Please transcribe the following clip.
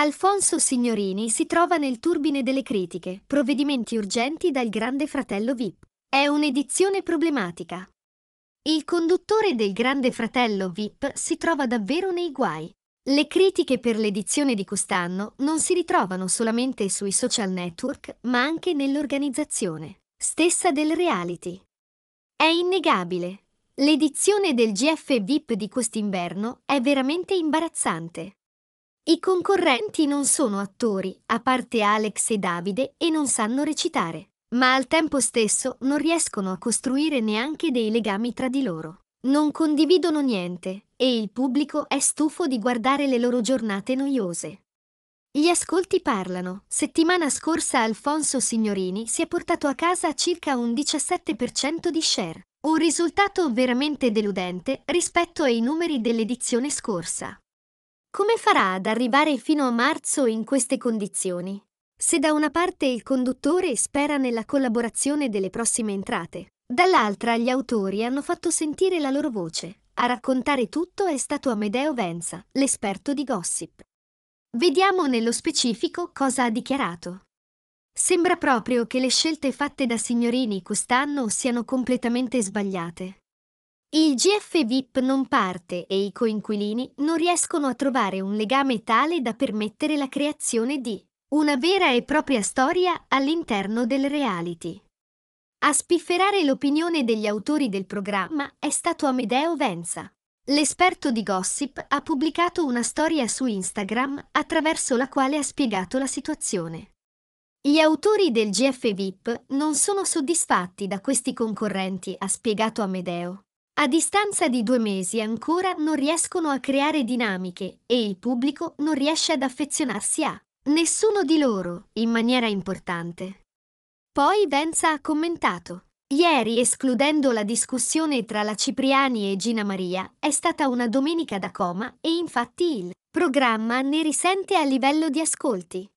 Alfonso Signorini si trova nel turbine delle critiche, provvedimenti urgenti dal Grande Fratello VIP. È un'edizione problematica. Il conduttore del Grande Fratello VIP si trova davvero nei guai. Le critiche per l'edizione di quest'anno non si ritrovano solamente sui social network, ma anche nell'organizzazione stessa del reality. È innegabile. L'edizione del GF VIP di quest'inverno è veramente imbarazzante. I concorrenti non sono attori, a parte Alex e Davide, e non sanno recitare, ma al tempo stesso non riescono a costruire neanche dei legami tra di loro. Non condividono niente e il pubblico è stufo di guardare le loro giornate noiose. Gli ascolti parlano. Settimana scorsa Alfonso Signorini si è portato a casa circa un 17% di share, un risultato veramente deludente rispetto ai numeri dell'edizione scorsa. Come farà ad arrivare fino a marzo in queste condizioni? Se da una parte il conduttore spera nella collaborazione delle prossime entrate, dall'altra gli autori hanno fatto sentire la loro voce. A raccontare tutto è stato Amedeo Venza, l'esperto di gossip. Vediamo nello specifico cosa ha dichiarato. Sembra proprio che le scelte fatte da signorini quest'anno siano completamente sbagliate. Il GF VIP non parte e i coinquilini non riescono a trovare un legame tale da permettere la creazione di una vera e propria storia all'interno del reality. A spifferare l'opinione degli autori del programma è stato Amedeo Venza. L'esperto di gossip ha pubblicato una storia su Instagram attraverso la quale ha spiegato la situazione. Gli autori del GF VIP non sono soddisfatti da questi concorrenti, ha spiegato Amedeo. A distanza di due mesi ancora non riescono a creare dinamiche e il pubblico non riesce ad affezionarsi a nessuno di loro in maniera importante. Poi Venza ha commentato. Ieri, escludendo la discussione tra la Cipriani e Gina Maria, è stata una domenica da coma e infatti il programma ne risente a livello di ascolti.